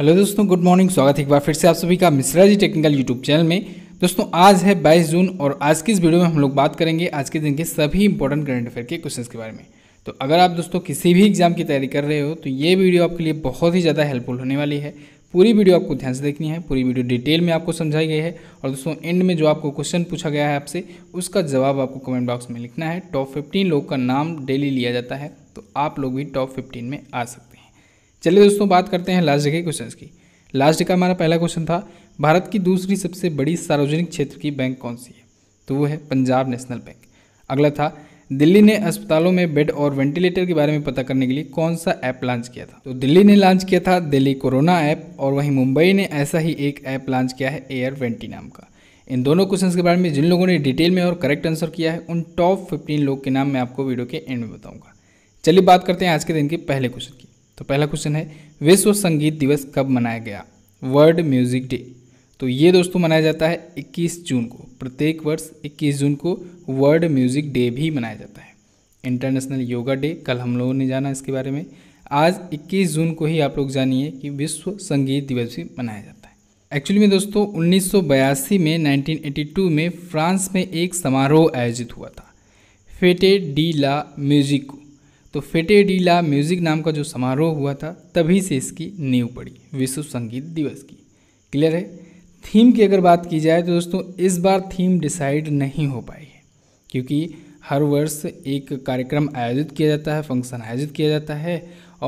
hello दोस्तों good morning स्वागत है एक बार फिर से आप सभी का Mishra ji technical YouTube channel में दोस्तों आज है 22 जून और आज की इस वीडियो में हम लोग बात करेंगे आज के दिन के सभी इंपॉर्टेंट करंट अफेयर के क्वेश्चंस के बारे में तो अगर आप दोस्तों किसी भी एग्जाम की तैयारी कर रहे हो तो ये वीडियो आपके लिए बहुत ही ज़्यादा हेल्पफुल होने वाली है पूरी वीडियो आपको ध्यान से देखनी है पूरी वीडियो डिटेल में आपको समझाई गई है और दोस्तों एंड में जो आपको क्वेश्चन पूछा गया है आपसे उसका जवाब आपको कमेंट बॉक्स में लिखना है टॉप फिफ्टीन लोग का नाम डेली लिया जाता है तो आप लोग भी टॉप फिफ्टीन में आ सकते हैं चलिए दोस्तों बात करते हैं लास्ट जगह क्वेश्चन की लास्ट का हमारा पहला क्वेश्चन था भारत की दूसरी सबसे बड़ी सार्वजनिक क्षेत्र की बैंक कौन सी है तो वो है पंजाब नेशनल बैंक अगला था दिल्ली ने अस्पतालों में बेड और वेंटिलेटर के बारे में पता करने के लिए कौन सा ऐप लॉन्च किया था तो दिल्ली ने लॉन्च किया था दिल्ली कोरोना ऐप और वहीं मुंबई ने ऐसा ही एक ऐप लॉन्च किया है एयर वेंटी नाम का इन दोनों क्वेश्चंस के बारे में जिन लोगों ने डिटेल में और करेक्ट आंसर किया है उन टॉप फिफ्टीन लोग के नाम मैं आपको वीडियो के एंड में बताऊँगा चलिए बात करते हैं आज के दिन के पहले क्वेश्चन की तो पहला क्वेश्चन है विश्व संगीत दिवस कब मनाया गया वर्ल्ड म्यूजिक डे तो ये दोस्तों मनाया जाता है 21 जून को प्रत्येक वर्ष 21 जून को वर्ल्ड म्यूजिक डे भी मनाया जाता है इंटरनेशनल योगा डे कल हम लोगों ने जाना इसके बारे में आज 21 जून को ही आप लोग जानिए कि विश्व संगीत दिवस भी मनाया जाता है एक्चुअली में दोस्तों 1982 में 1982 में फ्रांस में एक समारोह आयोजित हुआ था फेटे डी ला म्यूजिक तो फेटे डीला म्यूज़िक नाम का जो समारोह हुआ था तभी से इसकी नींव पड़ी विश्व संगीत दिवस की क्लियर है थीम की अगर बात की जाए तो दोस्तों इस बार थीम डिसाइड नहीं हो पाई है क्योंकि हर वर्ष एक कार्यक्रम आयोजित किया जाता है फंक्शन आयोजित किया जाता है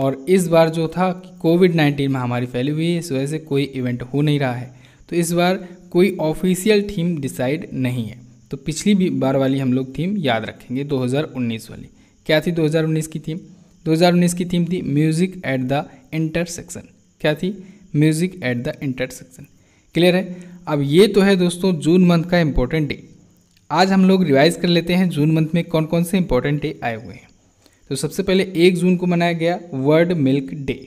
और इस बार जो था कोविड नाइन्टीन महामारी फैली हुई है इस वजह से कोई इवेंट हो नहीं रहा है तो इस बार कोई ऑफिशियल थीम डिसाइड नहीं है तो पिछली बार वाली हम लोग थीम याद रखेंगे 2019 वाली क्या थी 2019 की थीम 2019 की थीम थी म्यूज़िक एट द इंटरसेक्शन क्या थी music at the intersection clear है अब ये तो है दोस्तों जून मंथ का इंपॉर्टेंट डे आज हम लोग रिवाइज कर लेते हैं जून मंथ में कौन कौन से इंपॉर्टेंट डे आए हुए हैं तो सबसे पहले एक जून को मनाया गया वर्ल्ड मिल्क डे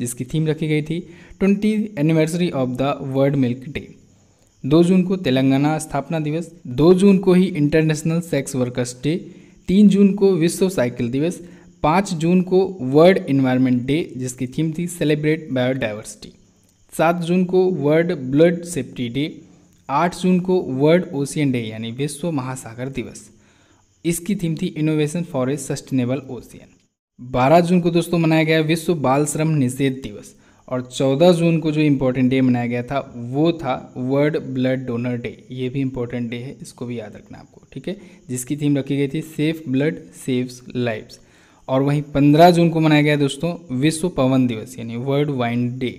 जिसकी थीम रखी गई थी twenty anniversary of the world milk day दो जून को तेलंगाना स्थापना दिवस दो जून को ही इंटरनेशनल सेक्स वर्कर्स डे तीन जून को विश्व साइकिल दिवस पाँच जून को वर्ल्ड इन्वायरमेंट डे जिसकी थीम थी सेलिब्रेट बायोडाइवर्सिटी सात जून को वर्ल्ड ब्लड सेफ्टी डे आठ जून को वर्ल्ड ओशियन डे यानी विश्व महासागर दिवस इसकी थीम थी innovation for a sustainable ocean बारह जून को दोस्तों मनाया गया विश्व बाल श्रम निषेध दिवस और 14 जून को जो इम्पोर्टेंट डे मनाया गया था वो था वर्ल्ड ब्लड डोनर डे ये भी इम्पोर्टेंट डे है इसको भी याद रखना आपको ठीक है जिसकी थीम रखी गई थी सेफ ब्लड सेव्स लाइफ्स और वहीं 15 जून को मनाया गया दोस्तों विश्व पवन दिवस यानी वर्ल्ड वाइन डे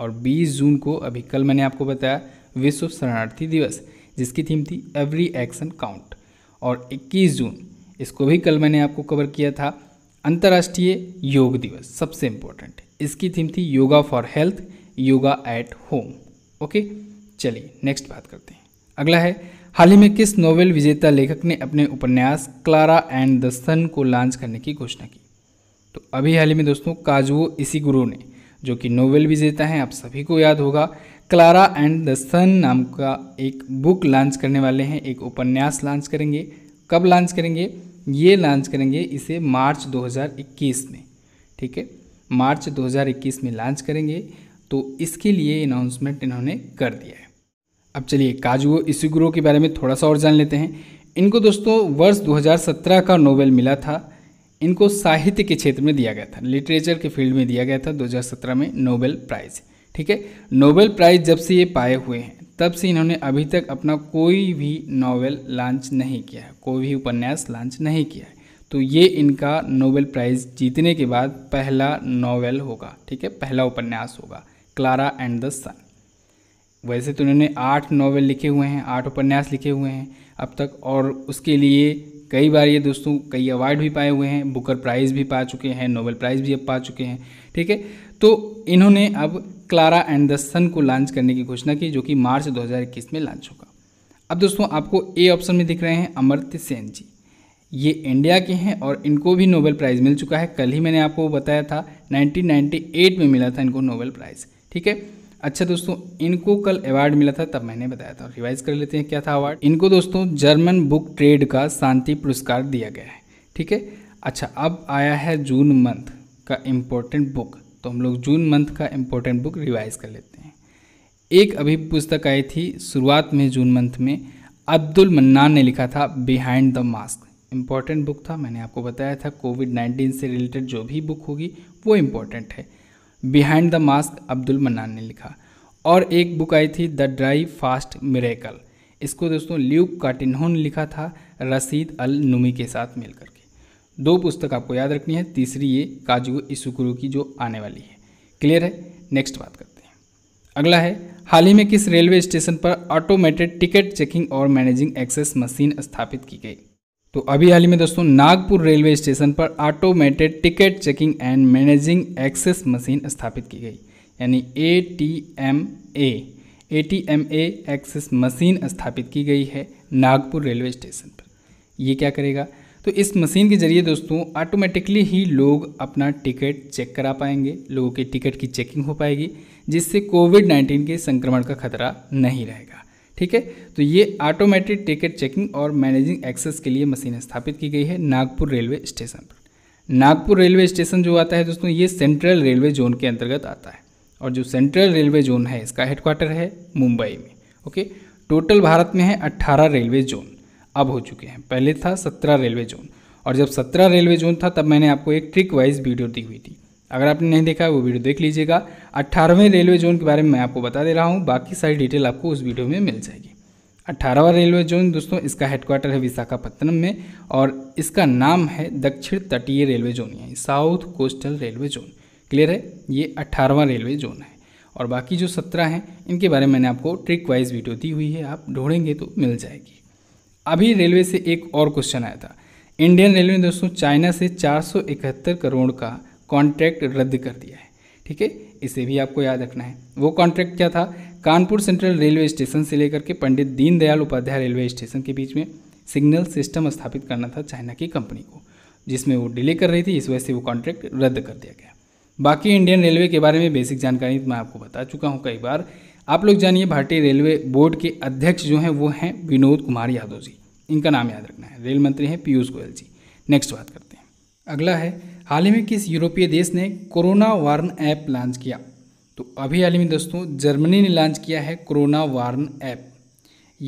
और 20 जून को अभी कल मैंने आपको बताया विश्व शरणार्थी दिवस जिसकी थीम थी एवरी एक्शन काउंट और 21 जून इसको भी कल मैंने आपको कवर किया था अंतर्राष्ट्रीय योग दिवस सबसे इम्पोर्टेंट है इसकी थीम थी yoga for health yoga at home okay चलिए नेक्स्ट बात करते हैं अगला है हाल ही में किस नोवेल विजेता लेखक ने अपने उपन्यास क्लारा एंड द सन को लॉन्च करने की घोषणा की तो अभी हाल ही में दोस्तों काजुओ इसी गुरु ने जो कि नोवेल विजेता हैं आप सभी को याद होगा क्लारा एंड द सन नाम का एक बुक लॉन्च करने वाले हैं एक उपन्यास लॉन्च करेंगे कब लॉन्च करेंगे ये लॉन्च करेंगे इसे मार्च 2021 में ठीक है मार्च 2021 में लॉन्च करेंगे तो इसके लिए अनाउंसमेंट इन्होंने कर दिया है अब चलिए काजुओ इसुग्रो के बारे में थोड़ा सा और जान लेते हैं इनको दोस्तों वर्ष 2017 का नोबेल मिला था इनको साहित्य के क्षेत्र में दिया गया था लिटरेचर के फील्ड में दिया गया था 2017 में नोबेल प्राइज़ ठीक है नोबेल प्राइज़ जब से ये पाए हुए हैं तब से इन्होंने अभी तक अपना कोई भी नोवेल लॉन्च नहीं किया है कोई भी उपन्यास लॉन्च नहीं किया है तो ये इनका नोबेल प्राइज़ जीतने के बाद पहला नोवेल होगा ठीक है पहला उपन्यास होगा क्लारा एंड द सन वैसे तो इन्होंने आठ नोवेल लिखे हुए हैं आठ उपन्यास लिखे हुए हैं अब तक और उसके लिए कई बार ये दोस्तों कई अवार्ड भी पाए हुए हैं बुकर प्राइज़ भी पा चुके हैं नोबेल प्राइज़ भी अब पा चुके हैं ठीक है तो इन्होंने अब क्लारा एंड द सन को लॉन्च करने की घोषणा की जो कि मार्च 2021 में लॉन्च होगा अब दोस्तों आपको ए ऑप्शन में दिख रहे हैं अमर्त्य सेन जी ये इंडिया के हैं और इनको भी नोबेल प्राइज़ मिल चुका है कल ही मैंने आपको बताया था 1998 में मिला था इनको नोबेल प्राइज़ ठीक है अच्छा दोस्तों इनको कल अवार्ड मिला था तब मैंने बताया था रिवाइज कर लेते हैं क्या था अवार्ड इनको दोस्तों जर्मन बुक ट्रेड का शांति पुरस्कार दिया गया है ठीक है अच्छा अब आया है जून मंथ का इम्पोर्टेंट बुक तो हम लोग जून मंथ का इम्पोर्टेंट बुक रिवाइज कर लेते हैं एक अभी पुस्तक आई थी शुरुआत में जून मंथ में अब्दुल मन्नान ने लिखा था behind the mask important book था मैंने आपको बताया था कोविड नाइन्टीन से रिलेटेड जो भी बुक होगी वो इम्पॉर्टेंट है बिहाइंड द मास्क अब्दुल मनान ने लिखा और एक बुक आई थी द ड्राई फास्ट मेरेकल इसको दोस्तों ल्यूक काटिनहोन ने लिखा था रसीद अल नुमी के साथ मिलकर के दो पुस्तक आपको याद रखनी है तीसरी ये काजू इसुकुरु की जो आने वाली है क्लियर है नेक्स्ट बात करते हैं अगला है हाल ही में किस रेलवे स्टेशन पर ऑटोमेटेड टिकट चेकिंग और मैनेजिंग एक्सेस मशीन स्थापित की गई तो अभी हाल ही में दोस्तों नागपुर रेलवे स्टेशन पर automated ticket checking and managing access machine स्थापित की गई यानी A T M A A T M A access machine स्थापित की गई है नागपुर रेलवे स्टेशन पर ये क्या करेगा तो इस मशीन के जरिए दोस्तों ऑटोमेटिकली ही लोग अपना टिकट चेक करा पाएंगे लोगों के टिकट की चेकिंग हो पाएगी जिससे कोविड नाइन्टीन के संक्रमण का खतरा नहीं रहेगा ठीक है तो ये ऑटोमेटेड टिकट चेकिंग और मैनेजिंग एक्सेस के लिए मशीन स्थापित की गई है नागपुर रेलवे स्टेशन पर नागपुर रेलवे स्टेशन जो आता है दोस्तों ये सेंट्रल रेलवे जोन के अंतर्गत आता है और जो सेंट्रल रेलवे जोन है इसका हेडक्वार्टर है मुंबई में ओके टोटल भारत में है 18 रेलवे जोन अब हो चुके हैं पहले था 17 रेलवे जोन और जब 17 रेलवे जोन था तब मैंने आपको एक ट्रिक वाइज वीडियो दी हुई थी अगर आपने नहीं देखा है वो वीडियो देख लीजिएगा अट्ठारहवें रेलवे जोन के बारे में मैं आपको बता दे रहा हूँ बाकी सारी डिटेल आपको उस वीडियो में मिल जाएगी अट्ठारहवा रेलवे जोन दोस्तों इसका हेडक्वार्टर है विशाखापत्तनम में और इसका नाम है दक्षिण तटीय रेलवे जोन यानी south coastal railway zone clear है ये अट्ठारहवा रेलवे जोन है और बाकी जो सत्रह हैं इनके बारे में मैंने आपको ट्रिक वाइज वीडियो दी हुई है आप ढूंढेंगे तो मिल जाएगी अभी रेलवे से एक और क्वेश्चन आया था इंडियन रेलवे दोस्तों चाइना से चार करोड़ का कॉन्ट्रैक्ट रद्द कर दिया है ठीक है इसे भी आपको याद रखना है वो कॉन्ट्रैक्ट क्या था कानपुर सेंट्रल रेलवे स्टेशन से लेकर के पंडित दीनदयाल उपाध्याय रेलवे स्टेशन के बीच में सिग्नल सिस्टम स्थापित करना था चाइना की कंपनी को जिसमें वो डिले कर रही थी इस वजह से वो कॉन्ट्रैक्ट रद्द कर दिया गया बाकी इंडियन रेलवे के बारे में बेसिक जानकारी मैं आपको बता चुका हूँ कई बार आप लोग जानिए भारतीय रेलवे बोर्ड के अध्यक्ष जो हैं वो हैं विनोद कुमार यादव जी इनका नाम याद रखना है रेल मंत्री हैं पीयूष गोयल जी नेक्स्ट बात करते हैं अगला है हाल ही में किस यूरोपीय देश ने कोरोना वार्न ऐप लॉन्च किया तो अभी हाल ही में दोस्तों जर्मनी ने लॉन्च किया है कोरोना वार्न ऐप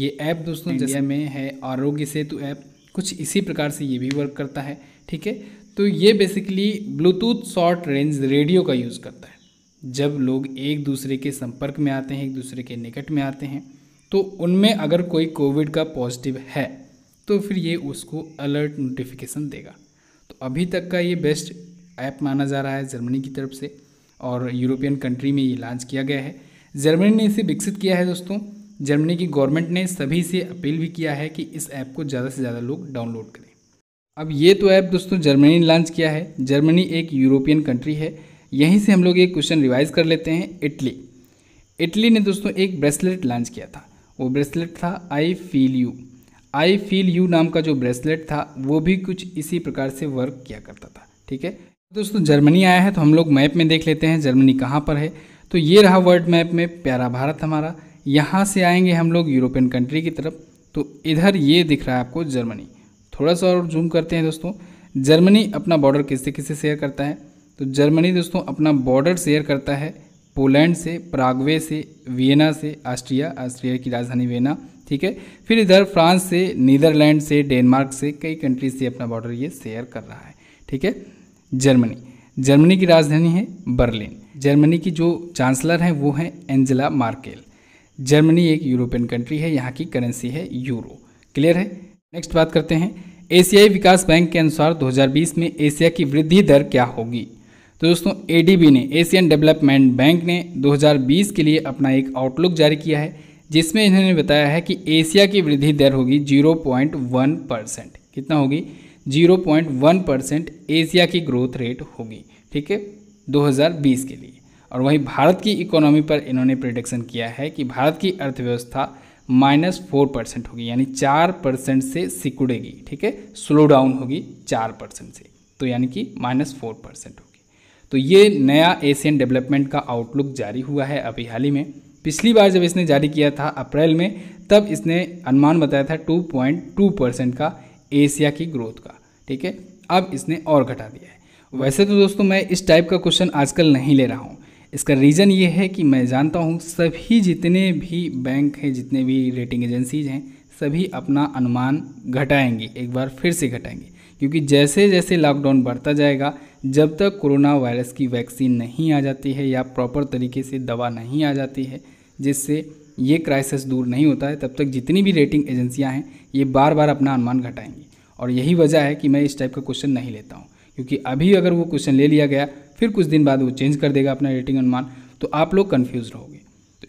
ये ऐप दोस्तों इंडिया में है आरोग्य सेतु ऐप कुछ इसी प्रकार से ये भी वर्क करता है ठीक है तो ये basically bluetooth short range radio का यूज़ करता है जब लोग एक दूसरे के संपर्क में आते हैं एक दूसरे के निकट में आते हैं तो उनमें अगर कोई कोविड का पॉजिटिव है तो फिर ये उसको अलर्ट नोटिफिकेशन देगा तो अभी तक का ये बेस्ट ऐप माना जा रहा है जर्मनी की तरफ से और यूरोपियन कंट्री में ये लॉन्च किया गया है जर्मनी ने इसे विकसित किया है दोस्तों जर्मनी की गवर्नमेंट ने सभी से अपील भी किया है कि इस ऐप को ज़्यादा से ज़्यादा लोग डाउनलोड करें अब ये तो ऐप दोस्तों जर्मनी ने लॉन्च किया है जर्मनी एक यूरोपियन कंट्री है यहीं से हम लोग ये क्वेश्चन रिवाइज कर लेते हैं इटली इटली ने दोस्तों एक ब्रेसलेट लॉन्च किया था वो ब्रेसलेट था I feel you I feel you नाम का जो ब्रेसलेट था वो भी कुछ इसी प्रकार से वर्क किया करता था ठीक है दोस्तों जर्मनी आया है तो हम लोग मैप में देख लेते हैं जर्मनी कहाँ पर है तो ये रहा वर्ल्ड मैप में प्यारा भारत हमारा यहाँ से आएंगे हम लोग यूरोपियन कंट्री की तरफ तो इधर ये दिख रहा है आपको जर्मनी थोड़ा सा और जूम करते हैं दोस्तों जर्मनी अपना बॉर्डर किससे किससे शेयर करता है तो जर्मनी दोस्तों अपना बॉर्डर शेयर करता है पोलैंड से प्रागवे से वियना से ऑस्ट्रिया ऑस्ट्रिया की राजधानी वियना ठीक है फिर इधर फ्रांस से नीदरलैंड से डेनमार्क से कई कंट्रीज से अपना बॉर्डर ये शेयर कर रहा है ठीक है जर्मनी जर्मनी की राजधानी है बर्लिन जर्मनी की जो चांसलर हैं वो हैं एंजेला मार्केल जर्मनी एक यूरोपियन कंट्री है यहाँ की करेंसी है यूरो क्लियर है नेक्स्ट बात करते हैं एशियाई विकास बैंक के अनुसार 2020 में एशिया की वृद्धि दर क्या होगी तो दोस्तों एडीबी ने एशियन डेवलपमेंट बैंक ने 2020 के लिए अपना एक आउटलुक जारी किया है जिसमें इन्होंने बताया है कि एशिया की वृद्धि दर होगी 0.1 परसेंट कितना होगी 0.1 परसेंट एशिया की ग्रोथ रेट होगी ठीक है 2020 के लिए और वहीं भारत की इकोनॉमी पर इन्होंने प्रिडिक्शन किया है कि भारत की अर्थव्यवस्था माइनस फोर परसेंट होगी यानी चार परसेंट से सिकुड़ेगी ठीक है स्लो डाउन होगी चार परसेंट से तो यानी कि माइनस फोर परसेंट होगी तो ये नया एशियन डेवलपमेंट का आउटलुक जारी हुआ है अभी हाल ही में पिछली बार जब इसने जारी किया था अप्रैल में तब इसने अनुमान बताया था 2.2 परसेंट का एशिया की ग्रोथ का ठीक है अब इसने और घटा दिया है वैसे तो दोस्तों मैं इस टाइप का क्वेश्चन आजकल नहीं ले रहा हूँ इसका रीज़न ये है कि मैं जानता हूँ सभी जितने भी बैंक हैं जितने भी रेटिंग एजेंसीज हैं सभी अपना अनुमान घटाएंगी एक बार फिर से घटाएंगी क्योंकि जैसे जैसे लॉकडाउन बढ़ता जाएगा जब तक कोरोना वायरस की वैक्सीन नहीं आ जाती है या प्रॉपर तरीके से दवा नहीं आ जाती है जिससे ये क्राइसिस दूर नहीं होता है तब तक जितनी भी रेटिंग एजेंसियाँ हैं ये बार बार अपना अनुमान घटाएंगी और यही वजह है कि मैं इस टाइप का क्वेश्चन नहीं लेता हूँ क्योंकि अभी अगर वो क्वेश्चन ले लिया गया फिर कुछ दिन बाद वो चेंज कर देगा अपना रेटिंग अनुमान तो आप लोग कन्फ्यूज रहोगे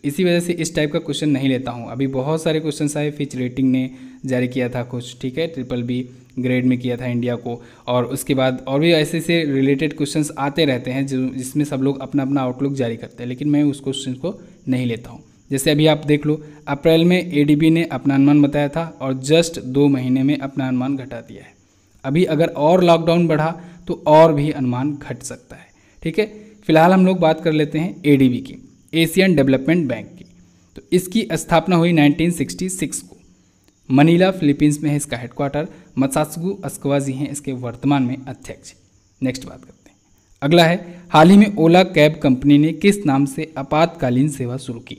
इसी वजह से इस टाइप का क्वेश्चन नहीं लेता हूँ अभी बहुत सारे क्वेश्चन आए फिच रेटिंग ने जारी किया था कुछ ठीक है ट्रिपल बी ग्रेड में किया था इंडिया को और उसके बाद और भी ऐसे ऐसे रिलेटेड क्वेश्चंस आते रहते हैं जो जिसमें सब लोग अपना अपना आउटलुक जारी करते हैं लेकिन मैं उस क्वेश्चन को नहीं लेता हूँ जैसे अभी आप देख लो अप्रैल में एडीबी ने अपना अनुमान बताया था और जस्ट दो महीने में अपना अनुमान घटा दिया है अभी अगर और लॉकडाउन बढ़ा तो और भी अनुमान घट सकता है ठीक है फिलहाल हम लोग बात कर लेते हैं ए की एशियन डेवलपमेंट बैंक की तो इसकी स्थापना हुई 1966 को मनीला फिलीपींस में है इसका हेडक्वार्टर मत्सासगु अस्कवाजी हैं इसके वर्तमान में अध्यक्ष नेक्स्ट बात करते हैं अगला है हाल ही में ओला कैब कंपनी ने किस नाम से आपातकालीन सेवा शुरू की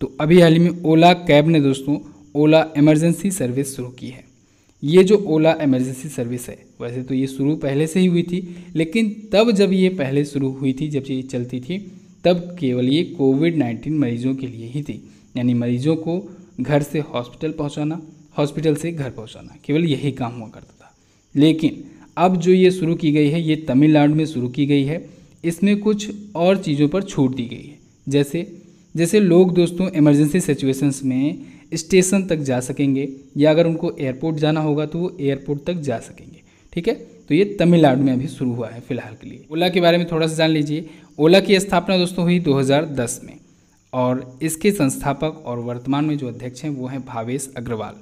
तो अभी हाल ही में ओला कैब ने दोस्तों ओला इमरजेंसी सर्विस शुरू की है ये जो ओला इमरजेंसी सर्विस है वैसे तो ये शुरू पहले से ही हुई थी लेकिन तब जब ये पहले शुरू हुई थी जब ये चलती थी तब केवल ये कोविड नाइन्टीन मरीजों के लिए ही थी यानी मरीजों को घर से हॉस्पिटल पहुंचाना हॉस्पिटल से घर पहुंचाना केवल यही काम हुआ करता था लेकिन अब जो ये शुरू की गई है ये तमिलनाडु में शुरू की गई है इसमें कुछ और चीज़ों पर छूट दी गई है जैसे जैसे लोग दोस्तों इमरजेंसी सिचुएशंस में स्टेशन तक जा सकेंगे या अगर उनको एयरपोर्ट जाना होगा तो वो एयरपोर्ट तक जा सकेंगे ठीक है तो ये तमिलनाडु में अभी शुरू हुआ है फिलहाल के लिए ओला के बारे में थोड़ा सा जान लीजिए ओला की स्थापना दोस्तों हुई 2010 में और इसके संस्थापक और वर्तमान में जो अध्यक्ष हैं वो हैं भावेश अग्रवाल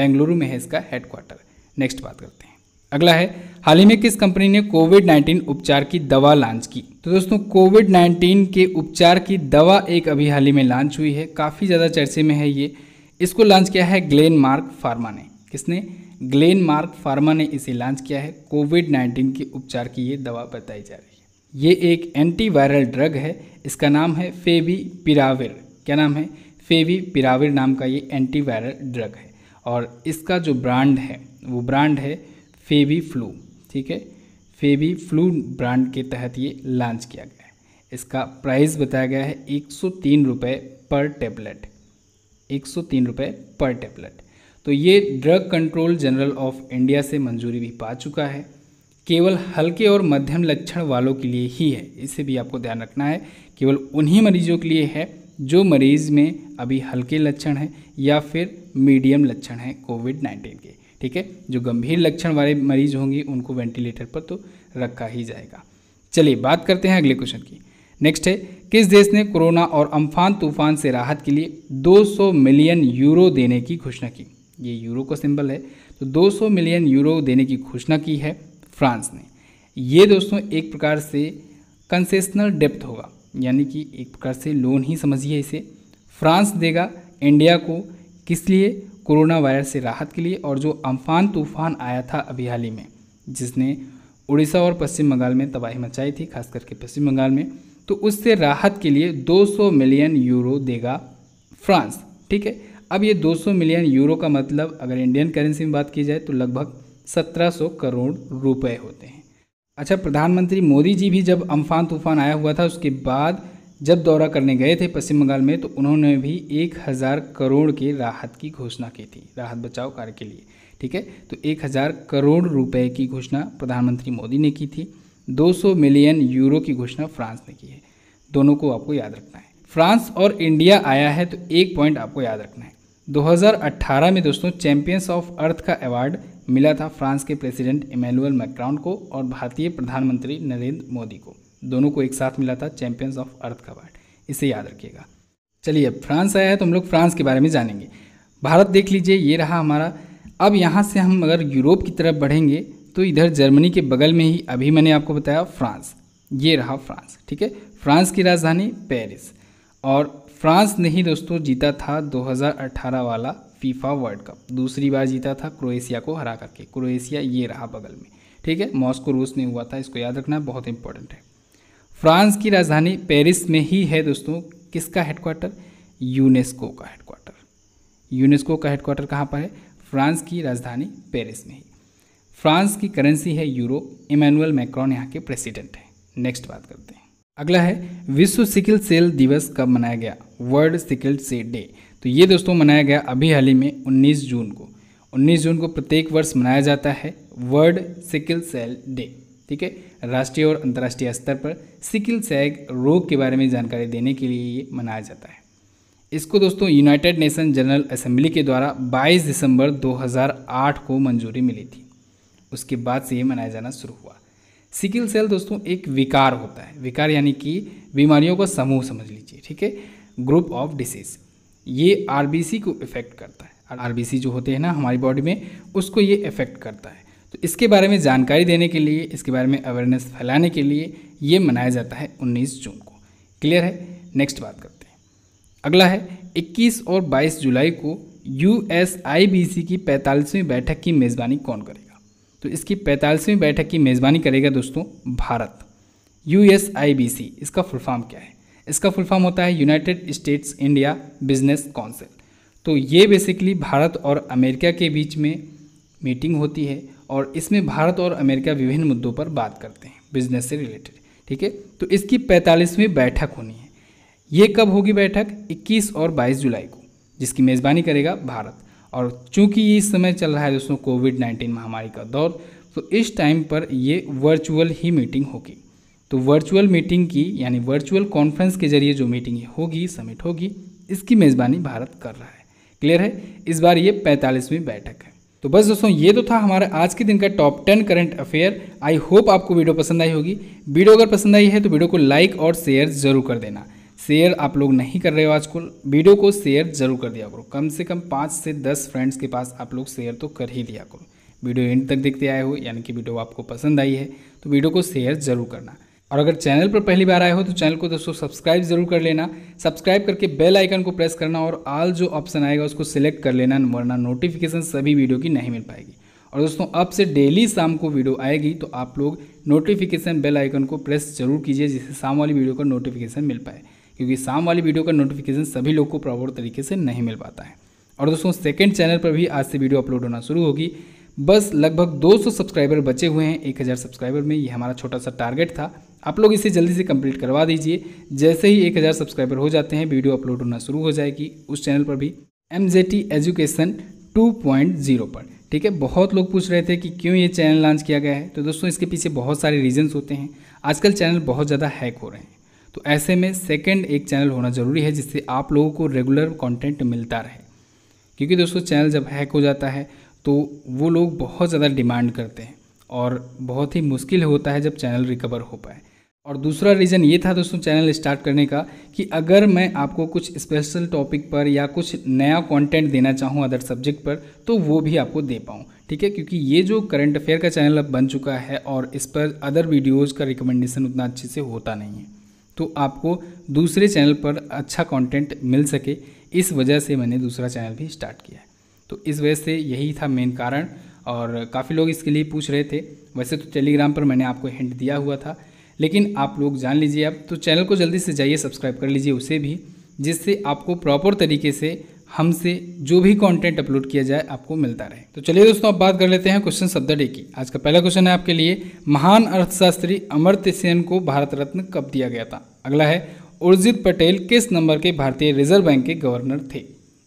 बेंगलुरु में है इसका हेडक्वार्टर नेक्स्ट बात करते हैं अगला है हाल ही में किस कंपनी ने कोविड 19 उपचार की दवा लॉन्च की तो दोस्तों कोविड 19 के उपचार की दवा एक अभी हाल ही में लॉन्च हुई है काफ़ी ज़्यादा चर्चे में है ये इसको लॉन्च किया है ग्लेन मार्क फार्मा ने किसने ग्लेन मार्क फार्मा ने इसे लॉन्च किया है कोविड 19 के उपचार की ये दवा बताई जा रही है ये एक एंटीवायरल ड्रग है इसका नाम है फेवी पिराविर क्या नाम है फेवी पिराविर नाम का ये एंटीवायरल ड्रग है और इसका जो ब्रांड है वो ब्रांड है फेवी फ्लू ठीक है फेवी फ्लू ब्रांड के तहत ये लॉन्च किया गया है इसका प्राइस बताया गया है एक सौ तीन रुपये पर टेबलेट एक सौ तीन रुपये पर टेबलेट तो ये drug control general of India से मंजूरी भी पा चुका है केवल हल्के और मध्यम लक्षण वालों के लिए ही है इसे भी आपको ध्यान रखना है केवल उन्हीं मरीजों के लिए है जो मरीज़ में अभी हल्के लक्षण हैं या फिर मीडियम लक्षण हैं कोविड नाइन्टीन के ठीक है जो गंभीर लक्षण वाले मरीज होंगे उनको वेंटिलेटर पर तो रखा ही जाएगा चलिए बात करते हैं अगले क्वेश्चन की नेक्स्ट है किस देश ने कोरोना और अम्फान तूफान से राहत के लिए 200 मिलियन यूरो देने की घोषणा की ये यूरो का सिंबल है तो 200 मिलियन यूरो देने की घोषणा की है फ्रांस ने ये दोस्तों एक प्रकार से कंसेशनल डेप्थ होगा यानी कि एक प्रकार से लोन ही समझिए इसे फ्रांस देगा इंडिया को किस लिए कोरोना वायरस से राहत के लिए और जो अम्फान तूफान आया था अभी हाल ही में जिसने उड़ीसा और पश्चिम बंगाल में तबाही मचाई थी खास करके पश्चिम बंगाल में तो उससे राहत के लिए 200 मिलियन यूरो देगा फ्रांस ठीक है अब ये 200 मिलियन यूरो का मतलब अगर इंडियन करेंसी में बात की जाए तो लगभग 1700 करोड़ रुपए होते हैं अच्छा प्रधानमंत्री मोदी जी भी जब अम्फान तूफान आया हुआ था उसके बाद जब दौरा करने गए थे पश्चिम बंगाल में तो उन्होंने भी एक हज़ार करोड़ के राहत की घोषणा की थी राहत बचाव कार्य के लिए ठीक है तो एक हज़ार करोड़ रुपए की घोषणा प्रधानमंत्री मोदी ने की थी 200 मिलियन यूरो की घोषणा फ्रांस ने की है दोनों को आपको याद रखना है फ्रांस और इंडिया आया है तो एक पॉइंट आपको याद रखना है 2018 में दोस्तों चैंपियंस ऑफ अर्थ का अवार्ड मिला था फ्रांस के प्रेसिडेंट इमैनुअल मैक्रॉन को और भारतीय प्रधानमंत्री नरेंद्र मोदी को दोनों को एक साथ मिला था चैंपियंस ऑफ अर्थ का अवार्ड इसे याद रखिएगा चलिए फ्रांस आया है तो हम लोग फ्रांस के बारे में जानेंगे भारत देख लीजिए ये रहा हमारा अब यहाँ से हम अगर यूरोप की तरफ बढ़ेंगे तो इधर जर्मनी के बगल में ही अभी मैंने आपको बताया फ्रांस ये रहा फ्रांस ठीक है फ्रांस की राजधानी पेरिस और फ्रांस ने ही दोस्तों जीता था 2018 वाला फीफा वर्ल्ड कप दूसरी बार जीता था क्रोएशिया को हरा करके क्रोएशिया ये रहा बगल में ठीक है मॉस्को रूस में हुआ था इसको याद रखना बहुत इंपॉर्टेंट है फ्रांस की राजधानी पेरिस में ही है दोस्तों किसका हेडक्वार्टर यूनेस्को का हेडक्वार्टर यूनेस्को का हेडक्वार्टर कहाँ पर है फ्रांस की राजधानी पेरिस में ही फ्रांस की करेंसी है यूरो इमैनुअल मैक्रॉन यहाँ के प्रेसिडेंट हैं नेक्स्ट बात करते हैं अगला है विश्व सिकिल सेल दिवस कब मनाया गया वर्ल्ड सिकल से डे तो ये दोस्तों मनाया गया अभी हाल ही में 19 जून को 19 जून को प्रत्येक वर्ष मनाया जाता है वर्ल्ड सिकल सेल डे ठीक है राष्ट्रीय और अंतर्राष्ट्रीय स्तर पर सिकल सैग रोग के बारे में जानकारी देने के लिए ये मनाया जाता है इसको दोस्तों यूनाइटेड नेशन जनरल असेंबली के द्वारा 22 दिसंबर 2008 को मंजूरी मिली थी उसके बाद से ये मनाया जाना शुरू हुआ सिकिल सेल दोस्तों एक विकार होता है विकार यानी कि बीमारियों का समूह समझ लीजिए ठीक है ग्रुप ऑफ डिसीज ये आर को इफ़ेक्ट करता है आर जो होते हैं ना हमारी बॉडी में उसको ये इफ़ेक्ट करता है तो इसके बारे में जानकारी देने के लिए इसके बारे में अवेयरनेस फैलाने के लिए ये मनाया जाता है 19 जून को क्लियर है नेक्स्ट बात करते हैं अगला है 21 और 22 जुलाई को यू की पैंतालीसवीं बैठक की मेज़बानी कौन करेगा तो इसकी पैंतालीसवीं बैठक की मेज़बानी करेगा दोस्तों भारत यू इसका फुल फॉर्म क्या है इसका फुल फॉर्म होता है United States India Business Council तो ये बेसिकली भारत और अमेरिका के बीच में मीटिंग होती है और इसमें भारत और अमेरिका विभिन्न मुद्दों पर बात करते हैं बिजनेस से रिलेटेड ठीक है तो इसकी पैंतालीसवीं बैठक होनी है ये कब होगी बैठक 21 और 22 जुलाई को जिसकी मेज़बानी करेगा भारत और चूंकि ये इस समय चल रहा है दोस्तों कोविड 19 महामारी का दौर तो इस टाइम पर ये वर्चुअल ही मीटिंग होगी तो वर्चुअल मीटिंग की यानी वर्चुअल कॉन्फ्रेंस के जरिए जो मीटिंग होगी समिट होगी इसकी मेज़बानी भारत कर रहा है क्लियर है इस बार ये पैंतालीसवीं बैठक है तो बस दोस्तों ये तो था हमारा आज के दिन का top ten current affair I hope आपको वीडियो पसंद आई होगी वीडियो अगर पसंद आई है तो वीडियो को लाइक और शेयर जरूर कर देना शेयर आप लोग नहीं कर रहे हो आजकल वीडियो को शेयर जरूर कर दिया करो कम से कम पाँच से दस फ्रेंड्स के पास आप लोग शेयर तो कर ही दिया करो वीडियो एंड तक देखते आए हो यानी कि वीडियो आपको पसंद आई है तो वीडियो को शेयर जरूर करना और अगर चैनल पर पहली बार आए हो तो चैनल को दोस्तों सब्सक्राइब जरूर कर लेना सब्सक्राइब करके बेल आइकन को प्रेस करना और आल जो ऑप्शन आएगा उसको सिलेक्ट कर लेना वरना नोटिफिकेशन सभी वीडियो की नहीं मिल पाएगी और दोस्तों अब से डेली शाम को वीडियो आएगी तो आप लोग नोटिफिकेशन बेल आइकन को प्रेस जरूर कीजिए जिससे शाम वाली वीडियो का नोटिफिकेशन मिल पाए क्योंकि शाम वाली वीडियो का नोटिफिकेशन सभी लोग को प्रॉपर तरीके से नहीं मिल पाता है और दोस्तों सेकेंड चैनल पर भी आज से वीडियो अपलोड होना शुरू होगी बस लगभग 200 सब्सक्राइबर बचे हुए हैं 1000 सब्सक्राइबर में ये हमारा छोटा सा टारगेट था आप लोग इसे जल्दी से कंप्लीट करवा दीजिए जैसे ही 1000 सब्सक्राइबर हो जाते हैं वीडियो अपलोड होना शुरू हो जाएगी उस चैनल पर भी एम एजुकेशन 2.0 पर ठीक है बहुत लोग पूछ रहे थे कि क्यों ये चैनल लॉन्च किया गया है तो दोस्तों इसके पीछे बहुत सारे रीजन्स होते हैं आजकल चैनल बहुत ज़्यादा हैक हो रहे हैं तो ऐसे में सेकेंड एक चैनल होना ज़रूरी है जिससे आप लोगों को रेगुलर कॉन्टेंट मिलता रहे क्योंकि दोस्तों चैनल जब हैक हो जाता है तो वो लोग बहुत ज़्यादा डिमांड करते हैं और बहुत ही मुश्किल होता है जब चैनल रिकवर हो पाए और दूसरा रीज़न ये था दोस्तों चैनल स्टार्ट करने का कि अगर मैं आपको कुछ स्पेशल टॉपिक पर या कुछ नया कंटेंट देना चाहूँ अदर सब्जेक्ट पर तो वो भी आपको दे पाऊँ ठीक है क्योंकि ये जो करंट अफेयर का चैनल अब बन चुका है और इस पर अदर वीडियोज़ का रिकमेंडेशन उतना अच्छे से होता नहीं है तो आपको दूसरे चैनल पर अच्छा कॉन्टेंट मिल सके इस वजह से मैंने दूसरा चैनल भी स्टार्ट किया है तो इस वजह से यही था मेन कारण और काफ़ी लोग इसके लिए पूछ रहे थे वैसे तो टेलीग्राम पर मैंने आपको हिंट दिया हुआ था लेकिन आप लोग जान लीजिए अब तो चैनल को जल्दी से जाइए सब्सक्राइब कर लीजिए उसे भी जिससे आपको प्रॉपर तरीके से हमसे जो भी कंटेंट अपलोड किया जाए आपको मिलता रहे तो चलिए दोस्तों अब बात कर लेते हैं क्वेश्चन शब्द डे की आज का पहला क्वेश्चन है आपके लिए महान अर्थशास्त्री अमर्त्य सेन को भारत रत्न कब दिया गया था अगला है उर्जित पटेल किस नंबर के भारतीय रिजर्व बैंक के गवर्नर थे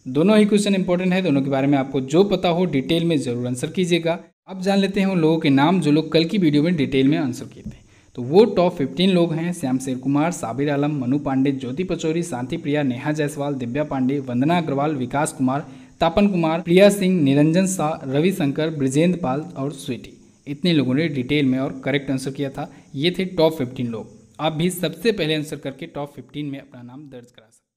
दोनों ही क्वेश्चन इंपॉर्टेंट है दोनों के बारे में आपको जो पता हो डिटेल में ज़रूर आंसर कीजिएगा आप जान लेते हैं उन लोगों के नाम जो लोग कल की वीडियो में डिटेल में आंसर किए थे तो वो टॉप फिफ्टीन लोग हैं श्याम शेर कुमार साबिर आलम मनु पांडे ज्योति पचौरी शांति प्रिया नेहा जायसवाल दिव्या पांडे वंदना अग्रवाल विकास कुमार तापन कुमार प्रिया सिंह निरंजन शाह रविशंकर ब्रिजेंद्र पाल और स्वीटी इतने लोगों ने डिटेल में और करेक्ट आंसर किया था ये थे टॉप फिफ्टीन लोग आप भी सबसे पहले आंसर करके टॉप फिफ्टीन में अपना नाम दर्ज करा सकते